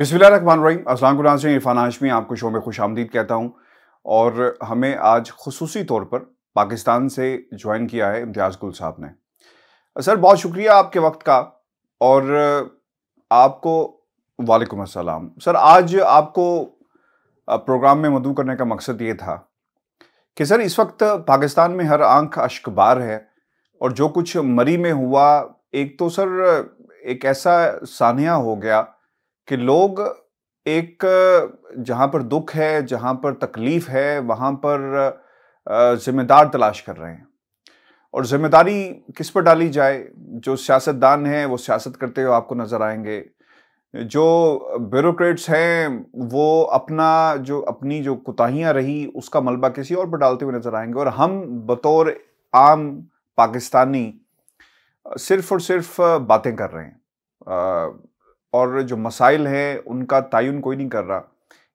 बिसमीम असल इरफान हाशमी आपको शो में खुश आमदीद कहता हूँ और हमें आज खसूसी तौर पर पाकिस्तान से ज्वाइन किया है इम्तियाज़ गुल साहब ने सर बहुत शुक्रिया आपके वक्त का और आपको वालेकुम अस्सलाम सर आज आपको प्रोग्राम में मदू करने का मकसद ये था कि सर इस वक्त पाकिस्तान में हर आंख अश्कबार है और जो कुछ मरी में हुआ एक तो सर एक ऐसा सानिया हो गया कि लोग एक जहाँ पर दुख है जहाँ पर तकलीफ है वहाँ पर जिम्मेदार तलाश कर रहे हैं और जिम्मेदारी किस पर डाली जाए जो सियासतदान हैं वो सियासत करते हुए आपको नज़र आएंगे जो ब्यूरोक्रेट्स हैं वो अपना जो अपनी जो कुताहियाँ रही उसका मलबा किसी और पर डालते हुए नज़र आएंगे और हम बतौर आम पाकिस्तानी सिर्फ और सिर्फ बातें कर रहे हैं और जो मसाइल हैं उनका तयन कोई नहीं कर रहा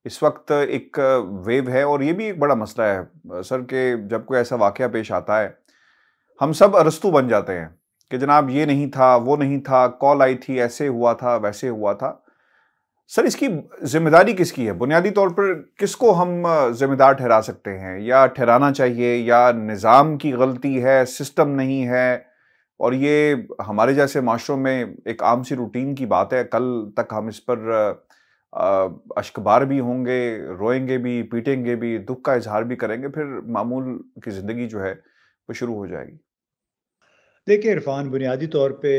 इस वक्त एक वेव है और ये भी एक बड़ा मसला है सर कि जब कोई ऐसा वाक़ पेश आता है हम सब अरस्तु बन जाते हैं कि जनाब ये नहीं था वो नहीं था कॉल आई थी ऐसे हुआ था वैसे हुआ था सर इसकी जिम्मेदारी किसकी है बुनियादी तौर पर किसको हम जिम्मेदार ठहरा सकते हैं या ठहराना चाहिए या निज़ाम की गलती है सिस्टम नहीं है और ये हमारे जैसे माशरों में एक आम सी रूटीन की बात है कल तक हम इस पर अशकबार भी होंगे रोएंगे भी पीटेंगे भी दुख का इजहार भी करेंगे फिर मामूल की ज़िंदगी जो है वो शुरू हो जाएगी देखिए इरफान बुनियादी तौर पे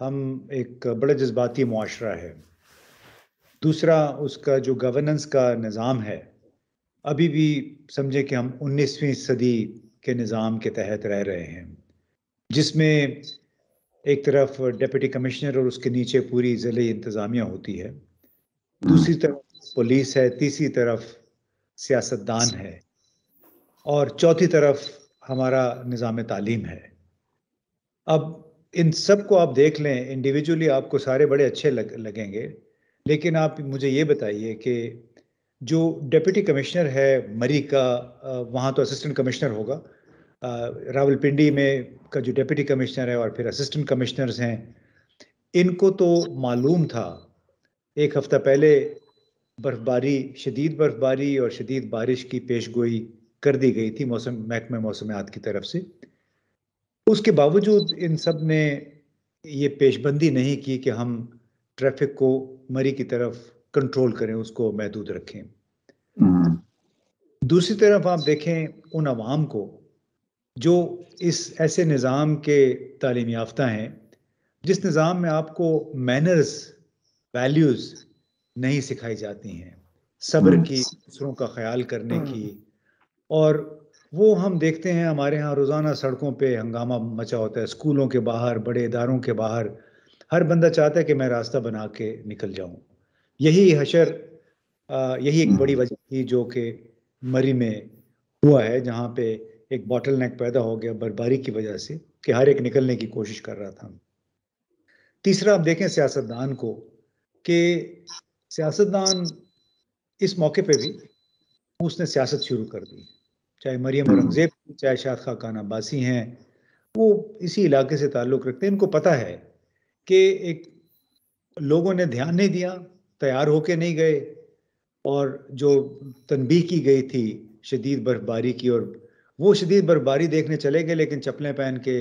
हम एक बड़ा जज्बाती माशरा है दूसरा उसका जो गवर्नेंस का निज़ाम है अभी भी समझे कि हम 19वीं सदी के निज़ाम के तहत रह रहे हैं जिसमें एक तरफ डिप्टी कमिश्नर और उसके नीचे पूरी ज़िले इंतज़ामिया होती है हम्म। दूसरी तरफ पुलिस है तीसरी तरफ सियासतदान है और चौथी तरफ हमारा निज़ाम तालीम है अब इन सब को आप देख लें इंडिविजुअली आपको सारे बड़े अच्छे लग, लगेंगे लेकिन आप मुझे ये बताइए कि जो डिप्टी कमिश्नर है मरी का वहाँ तो असिस्टेंट कमिश्नर होगा रावलपिंडी में का जो डिप्टी कमिश्नर है और फिर असिस्टेंट कमिश्नर्स हैं इनको तो मालूम था एक हफ्ता पहले बर्फबारी शदीद बर्फबारी और शदीद बारिश की पेश गोई कर दी गई थी मौसम महकमे मौसमियात की तरफ से उसके बावजूद इन सब ने ये पेशबंदी नहीं की कि हम ट्रैफिक को मरी की तरफ कंट्रोल करें उसको महदूद रखें हम्म। दूसरी तरफ आप देखें उन आवाम को जो इस ऐसे निज़ाम के तालीम याफ्ता हैं जिस निज़ाम में आपको मैनर्स वैल्यूज़ नहीं सिखाई जाती हैं सब्र हम्म। की दूसरों का ख्याल करने हम्म। की और वो हम देखते हैं हमारे यहाँ रोज़ाना सड़कों पे हंगामा मचा होता है स्कूलों के बाहर बड़े इदारों के बाहर हर बंदा चाहता है कि मैं रास्ता बना के निकल जाऊँ यही हशर यही एक हम्म। बड़ी वजह थी जो कि मरी में हुआ है जहाँ पे एक बॉटल नेक पैदा हो गया बर्फबारी की वजह से कि हर एक निकलने की कोशिश कर रहा था तीसरा आप देखें सियासतदान को कि सियासतदान इस मौके पे भी उसने सियासत शुरू कर दी चाहे मरियम औरंगजेब चाहे शाह खा खान अब्बासी हैं वो इसी इलाके से ताल्लुक़ रखते हैं इनको पता है कि एक लोगों ने ध्यान नहीं दिया तैयार होके नहीं गए और जो तनबी की गई थी शदीद बर्फबारी की और वो शदीद बर्फबारी देखने चले गए लेकिन चप्पलें पहन के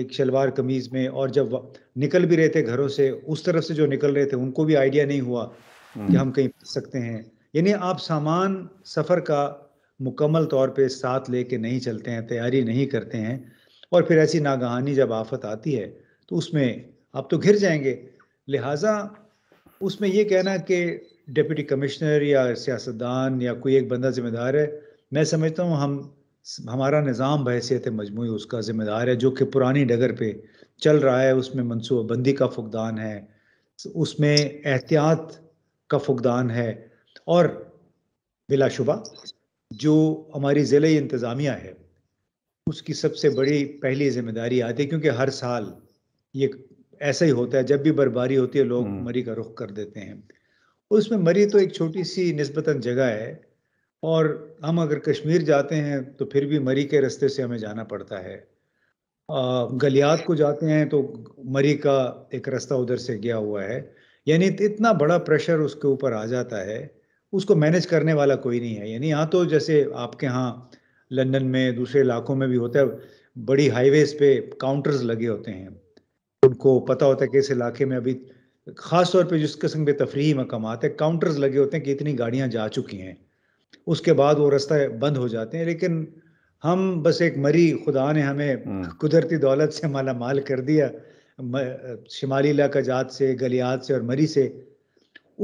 एक शलवार कमीज़ में और जब निकल भी रहे थे घरों से उस तरफ से जो निकल रहे थे उनको भी आइडिया नहीं हुआ हम्म। कि हम कहीं फंस सकते हैं यानी आप सामान सफ़र का मुकम्मल तौर पे साथ लेके नहीं चलते हैं तैयारी नहीं करते हैं और फिर ऐसी नागहानी जब आफत आती है तो उसमें आप तो घिर जाएंगे लिहाजा उसमें ये कहना कि डिप्टी कमिश्नर या सियासतदान या कोई एक बंदा जिम्मेदार है मैं समझता हूँ हम हमारा निज़ाम बहसीत मजमू उसका ज़िम्मेदार है जो कि पुरानी डगर पे चल रहा है उसमें मनसूबाबंदी का फुकदान है उसमें एहतियात का फुकदान है और बिलाशुबा जो हमारी ज़िले इंतज़ामिया है उसकी सबसे बड़ी पहली जिम्मेदारी आती है क्योंकि हर साल ये ऐसा ही होता है जब भी बर्फबारी होती है लोग हम्म। मरी का रुख कर देते हैं उसमें मरी तो एक छोटी सी नस्बता जगह है और हम अगर कश्मीर जाते हैं तो फिर भी मरी के रास्ते से हमें जाना पड़ता है गलियात को जाते हैं तो मरी का एक रास्ता उधर से गया हुआ है यानी इतना बड़ा प्रेशर उसके ऊपर आ जाता है उसको मैनेज करने वाला कोई नहीं है यानी यहाँ तो जैसे आपके यहाँ लंदन में दूसरे इलाकों में भी होता है बड़ी हाईवेज पे काउंटर्स लगे होते हैं उनको पता होता है कि इस इलाके में अभी खास तौर पे जिस किस्म के तफरी मकाम है काउंटर्स लगे होते हैं कि इतनी गाड़ियाँ जा चुकी हैं उसके बाद वो रास्ते बंद हो जाते हैं लेकिन हम बस एक मरी खुदा ने हमें हम्म। कुदरती दौलत से माला माल कर दिया शिमाली इलाका जात से गलियात से और मरी से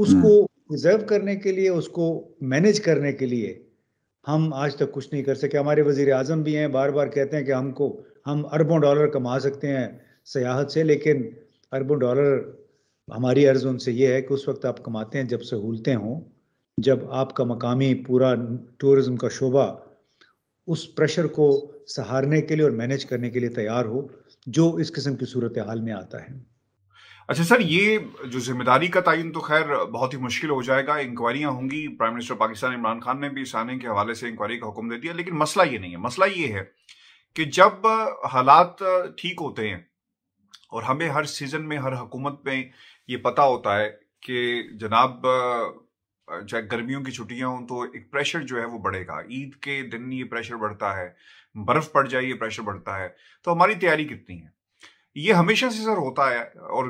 उसको रिजर्व हम्म। करने के लिए उसको मैनेज करने के लिए हम आज तक कुछ नहीं कर सके हमारे वजीर अजम भी हैं बार बार कहते हैं कि हमको हम अरबों डॉलर कमा सकते हैं सयाहत से लेकिन अरबों डॉलर हमारी अर्ज उनसे ये है कि उस वक्त आप कमाते हैं जब सहूलतें हों जब आपका मकामी पूरा टूरिज़म का शोबा उस प्रेशर को सहारने के लिए और मैनेज करने के लिए तैयार हो जो इस किस्म की सूरत हाल में आता है अच्छा सर ये जो जिम्मेदारी का तयन तो खैर बहुत ही मुश्किल हो जाएगा इंक्वायरियां होंगी प्राइम मिनिस्टर पाकिस्तान इमरान खान ने भी इस के हवाले से इंक्वायरी का हुक्म दे दिया लेकिन मसला ये नहीं है मसला ये है कि जब हालात ठीक होते हैं और हमें हर सीजन में हर हुकूमत में ये पता होता है कि जनाब चाहे गर्मियों की छुट्टियां हों तो एक प्रेशर जो है वो बढ़ेगा ईद के दिन ये प्रेशर बढ़ता है बर्फ पड़ जाए ये प्रेशर बढ़ता है तो हमारी तैयारी कितनी है ये हमेशा से सर होता है और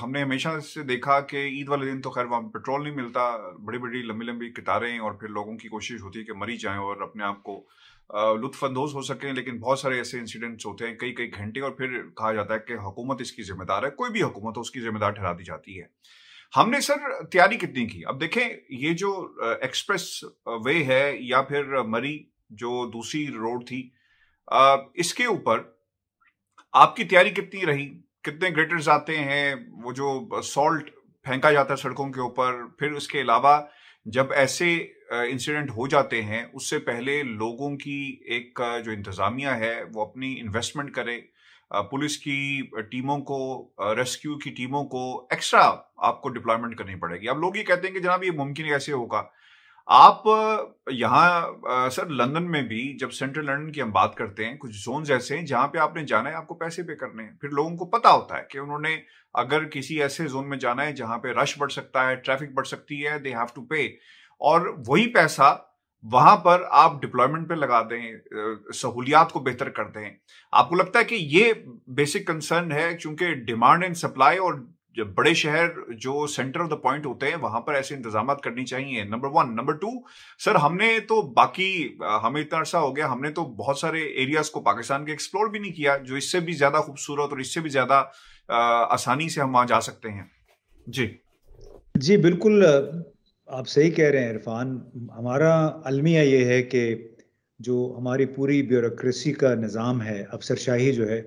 हमने हमेशा से देखा कि ईद वाले दिन तो खैर वहाँ पेट्रोल नहीं मिलता बड़ी बड़ी लंबी लंबी कतारें और फिर लोगों की कोशिश होती है कि मरी जाएं और अपने आप को लुत्फानंदोज हो सकें लेकिन बहुत सारे ऐसे इंसिडेंट्स होते हैं कई कई घंटे और फिर कहा जाता है कि हुकूमत इसकी जिम्मेदार है कोई भी हुकूमत उसकी जिम्मेदार ठहरा दी जाती है हमने सर तैयारी कितनी की अब देखें ये जो एक्सप्रेस वे है या फिर मरी जो दूसरी रोड थी इसके ऊपर आपकी तैयारी कितनी रही कितने ग्रेटर्स आते हैं वो जो सॉल्ट फेंका जाता है सड़कों के ऊपर फिर उसके अलावा जब ऐसे इंसिडेंट हो जाते हैं उससे पहले लोगों की एक जो इंतज़ामिया है वो अपनी इन्वेस्टमेंट करे पुलिस की टीमों को रेस्क्यू की टीमों को एक्स्ट्रा आपको डिप्लॉयमेंट करनी पड़ेगी अब लोग ये कहते हैं कि जनाब ये मुमकिन कैसे होगा आप यहाँ सर लंदन में भी जब सेंट्रल लंदन की हम बात करते हैं कुछ जोन ऐसे हैं जहाँ पे आपने जाना है आपको पैसे पे करने हैं फिर लोगों को पता होता है कि उन्होंने अगर किसी ऐसे जोन में जाना है जहाँ पे रश बढ़ सकता है ट्रैफिक बढ़ सकती है दे हैव टू पे और वही पैसा वहां पर आप डिप्लॉयमेंट पे लगा दें सहूलियात को बेहतर कर दें आपको लगता है कि ये बेसिक कंसर्न है क्योंकि डिमांड एंड सप्लाई और बड़े शहर जो सेंटर ऑफ द पॉइंट होते हैं वहां पर ऐसे इंतजाम करनी चाहिए number one number two sir हमने तो बाकी हमें इतना अर्सा हो गया हमने तो बहुत सारे एरियाज को पाकिस्तान के एक्सप्लोर भी नहीं किया जो इससे भी ज्यादा खूबसूरत और इससे भी ज्यादा आसानी से हम वहां जा सकते हैं जी जी बिल्कुल आप सही कह रहे हैं इरफान हमारा अलमिया ये है कि जो हमारी पूरी ब्यूरोक्रेसी का निज़ाम है अफसरशाही जो है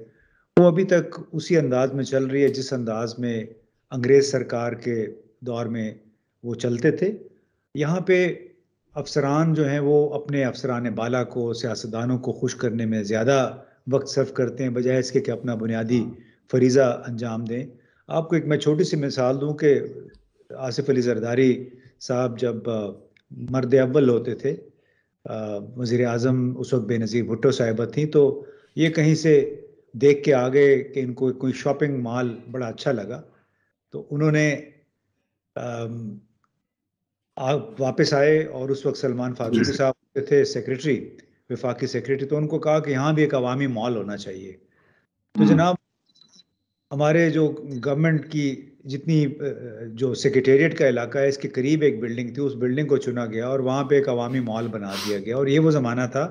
वो अभी तक उसी अंदाज में चल रही है जिस अंदाज में अंग्रेज़ सरकार के दौर में वो चलते थे यहाँ पे अफसरान जो हैं वो अपने अफसरान बाला को सियासतदानों को खुश करने में ज़्यादा वक्त सर्व करते हैं बजाय इसके कि अपना बुनियादी फरीज़ा अंजाम दें आपको एक मैं छोटी सी मिसाल दूँ कि आसिफ अली जरदारी साहब जब मर्द अव्वल होते थे वज़ी अजम उस वक्त बेनज़ीर भुट्टो साहिबा थी तो ये कहीं से देख के आ गए कि इनको कोई शॉपिंग मॉल बड़ा अच्छा लगा तो उन्होंने वापस आए और उस वक्त सलमान फारूक साहब होते थे सेक्रेटरी विफाकी सेक्रेटरी तो उनको कहा कि यहाँ भी एक अवामी मॉल होना चाहिए तो हम्म। जनाब हमारे जो गवर्नमेंट की जितनी जो सेक्रेटेरिएट का इलाका है इसके करीब एक बिल्डिंग थी उस बिल्डिंग को चुना गया और वहाँ पे एक अवामी मॉल बना दिया गया और ये वो ज़माना था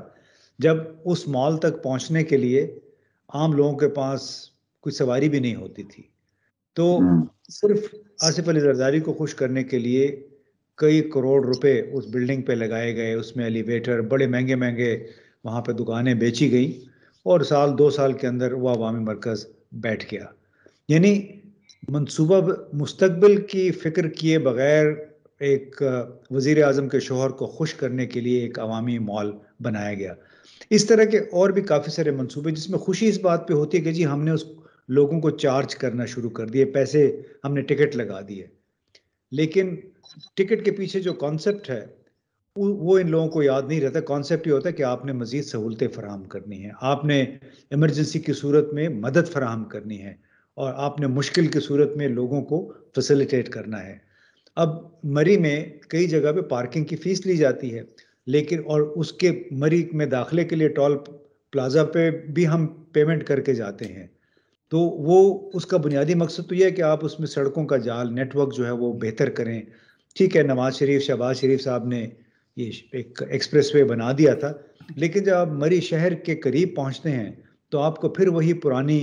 जब उस मॉल तक पहुँचने के लिए आम लोगों के पास कोई सवारी भी नहीं होती थी तो हम्म। सिर्फ आसिफ अली जरदारी को खुश करने के लिए कई करोड़ रुपए उस बिल्डिंग पे लगाए गए उसमें एलिवेटर बड़े महंगे महंगे वहाँ पे दुकानें बेची गई और साल दो साल के अंदर वह अवामी मरकज़ बैठ गया यानी मनसूबा मुस्तबिल की फ़िक्र किए बगैर एक वज़ी अजम के शोहर को खुश करने के लिए एक अवामी मॉल बनाया गया इस तरह के और भी काफ़ी सारे मनसूबे जिसमें खुशी इस बात पर होती है कि जी हमने उस लोगों को चार्ज करना शुरू कर दिए पैसे हमने टिकट लगा दिए लेकिन टिकट के पीछे जो कॉन्सेप्ट है वो इन लोगों को याद नहीं रहता कॉन्सेप्ट ये होता है कि आपने मज़ीद सहूलतें फ़राहम करनी है आपने इमरजेंसी की सूरत में मदद फराहम करनी है और आपने मुश्किल की सूरत में लोगों को फैसिलिटेट करना है अब मरी में कई जगह पे पार्किंग की फ़ीस ली जाती है लेकिन और उसके मरी में दाखिले के लिए टॉल प्लाजा पे भी हम पेमेंट करके जाते हैं तो वो उसका बुनियादी मकसद तो यह है कि आप उसमें सड़कों का जाल नेटवर्क जो है वो बेहतर करें ठीक है नवाज शरीफ शहबाज शरीफ साहब ने ये एक एक्सप्रेस वे बना दिया था लेकिन जब आप मरी शहर के करीब पहुंचते हैं तो आपको फिर वही पुरानी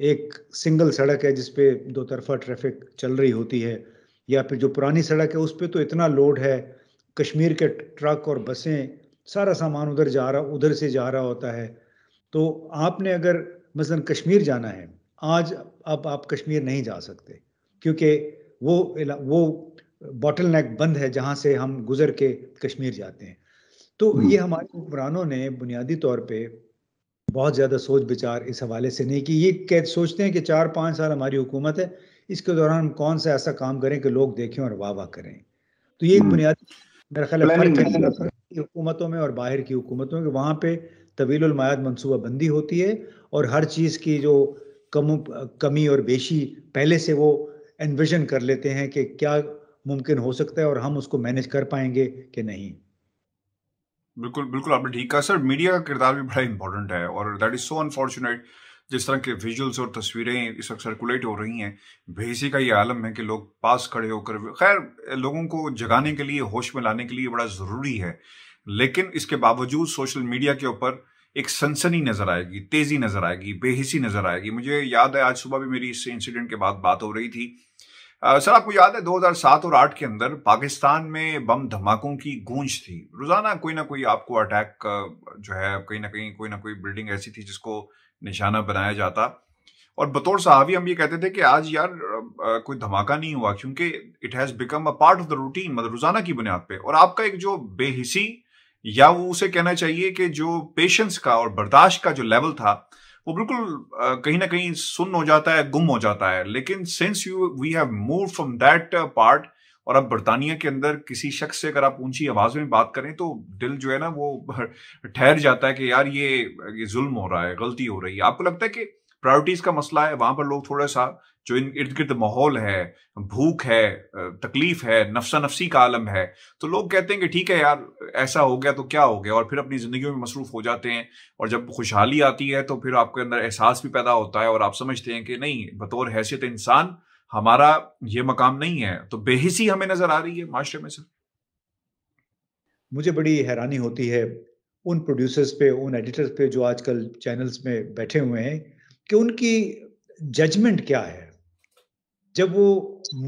एक सिंगल सड़क है जिसपे दो तरफा ट्रैफिक चल रही होती है या फिर जो पुरानी सड़क है उस पर तो इतना लोड है कश्मीर के ट्रक और बसें सारा सामान उधर जा रहा उधर से जा रहा होता है तो आपने अगर मसलन कश्मीर जाना है आज अब आप कश्मीर नहीं जा सकते क्योंकि वो वो बॉटल नेक बंद है जहाँ से हम गुजर के कश्मीर जाते हैं तो हम्म। ये हमारे हुक्मरानों ने बुनियादी तौर पे बहुत ज़्यादा सोच विचार इस हवाले से नहीं कि ये कह सोचते हैं कि चार पाँच साल हमारी हुकूमत है इसके दौरान हम कौन सा ऐसा काम करें कि लोग देखें और वाह वाह करें तो ये एक हम्म। बुनियादी मेरा ख्याल है हुकूमतों में और बाहर की हुकूमतों में वहाँ पे तवीलमायाद मनसूबाबंदी होती है और हर चीज़ की जो कम कमी और बेशी पहले से वो एनविजन कर लेते हैं कि क्या मुमकिन हो सकता है और हम उसको मैनेज कर पाएंगे कि नहीं बिल्कुल बिल्कुल आपने ठीक कहा सर मीडिया का किरदार भी बड़ा इंपॉर्टेंट है और दैट इज़ सो अनफॉर्चुनेट जिस तरह के विजुअल्स और तस्वीरें इस वक्त सर्कुलेट हो रही हैं भेसी का ये आलम है कि लोग पास खड़े होकर खैर लोगों को जगाने के लिए होश में लाने के लिए बड़ा ज़रूरी है लेकिन इसके बावजूद सोशल मीडिया के ऊपर एक सनसनी नज़र आएगी तेज़ी नज़र आएगी बेहिसी नज़र आएगी मुझे याद है आज सुबह भी मेरी इस इंसिडेंट के बाद बात हो रही थी सर आपको याद है 2007 और 8 के अंदर पाकिस्तान में बम धमाकों की गूंज थी रोजाना कोई ना कोई आपको अटैक जो है कहीं ना कहीं कोई ना कोई बिल्डिंग ऐसी थी जिसको निशाना बनाया जाता और बतौर सहावी हम ये कहते थे कि आज यार कोई धमाका नहीं हुआ क्योंकि it has become a part of the routine मतलब रोजाना की बुनियाद पे और आपका एक जो बेहिसी या वो उसे कहना चाहिए कि जो पेशेंस का और बर्दाश्त का जो लेवल था वो बिल्कुल कहीं ना कहीं सुन हो जाता है गुम हो जाता है लेकिन since you we have move from that part और अब बर्तानिया के अंदर किसी शख्स से अगर आप ऊंची आवाज में बात करें तो दिल जो है ना वो ठहर जाता है कि यार ये ये जुल्म हो रहा है गलती हो रही है आपको लगता है कि प्रायोरिटीज का मसला है वहां पर लोग थोड़ा सा जो इन इर्द गिर्द माहौल है भूख है तकलीफ है नफसा नफसी का आलम है तो लोग कहते हैं कि ठीक है यार ऐसा हो गया तो क्या हो गया और फिर अपनी ज़िंदगी में मसरूफ़ हो जाते हैं और जब खुशहाली आती है तो फिर आपके अंदर एहसास भी पैदा होता है और आप समझते हैं कि नहीं बतौर हैसियत इंसान हमारा ये मकाम नहीं है तो बेहिसी हमें नज़र आ रही है माशरे में सर मुझे बड़ी हैरानी होती है उन प्रोड्यूसर्स पे उन एडिटर्स पे जो आजकल चैनल्स में बैठे हुए हैं कि उनकी जजमेंट क्या है जब वो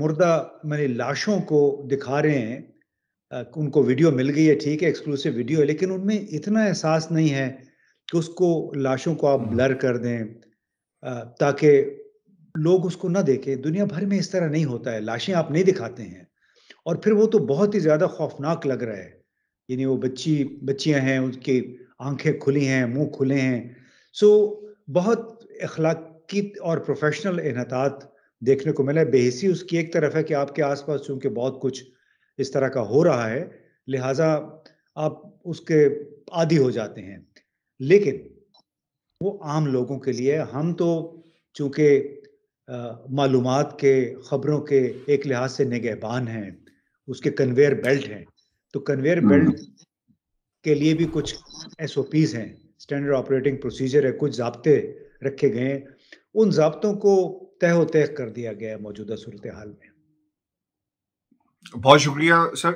मुर्दा मैंने लाशों को दिखा रहे हैं उनको वीडियो मिल गई है ठीक है एक्सक्लूसिव वीडियो है लेकिन उनमें इतना एहसास नहीं है कि उसको लाशों को आप हम्म। ब्लर कर दें ताकि लोग उसको ना देखें दुनिया भर में इस तरह नहीं होता है लाशें आप नहीं दिखाते हैं और फिर वो तो बहुत ही ज़्यादा खौफनाक लग रहा है यानी वो बच्ची बच्चियां हैं उनकी आंखें खुली हैं मुंह खुले हैं सो बहुत अखलाकी और प्रोफेशनल इनहतात देखने को मिला है बेहसी उसकी एक तरफ है कि आपके आसपास चूंकि बहुत कुछ इस तरह का हो रहा है लिहाजा आप उसके आदि हो जाते हैं लेकिन वो आम लोगों के लिए हम तो चूंकि मालूम के खबरों के एक लिहाज से निगहबान हैं उसके कन्वेयर बेल्ट हैं तो कन्वेयर हम्म। बेल्ट के लिए भी कुछ एस हैं स्टैंडर्ड ऑपरेटिंग प्रोसीजर है कुछ जबते रखे गए हैं उन जबतों को तय तय कर दिया गया है मौजूदा सूरत हाल में बहुत शुक्रिया सर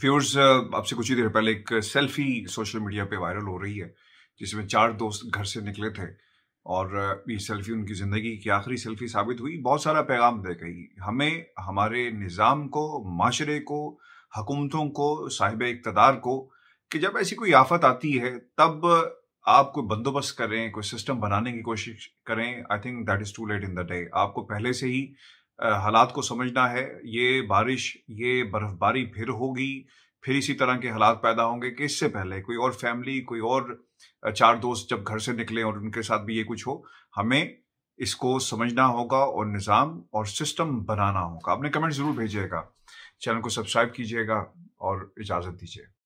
फ्यूज आपसे कुछ ही देर पहले एक सेल्फी सोशल मीडिया पे वायरल हो रही है जिसमें चार दोस्त घर से निकले थे और ये सेल्फी उनकी ज़िंदगी की आखिरी सेल्फी साबित हुई बहुत सारा पैगाम दे गई हमें हमारे निज़ाम को माशरे को हुकूमतों को साहिब इकतदार को कि जब ऐसी कोई आफत आती है तब आप कोई बंदोबस्त करें कोई सिस्टम बनाने की कोशिश करें I think that is too late in the day आपको पहले से ही हालात को समझना है ये बारिश ये बर्फबारी फिर होगी फिर इसी तरह के हालात पैदा होंगे कि इससे पहले कोई और फैमिली कोई और चार दोस्त जब घर से निकले और उनके साथ भी ये कुछ हो हमें इसको समझना होगा और निज़ाम और सिस्टम बनाना होगा आपने कमेंट ज़रूर भेजिएगा चैनल को सब्सक्राइब कीजिएगा और इजाज़त दीजिए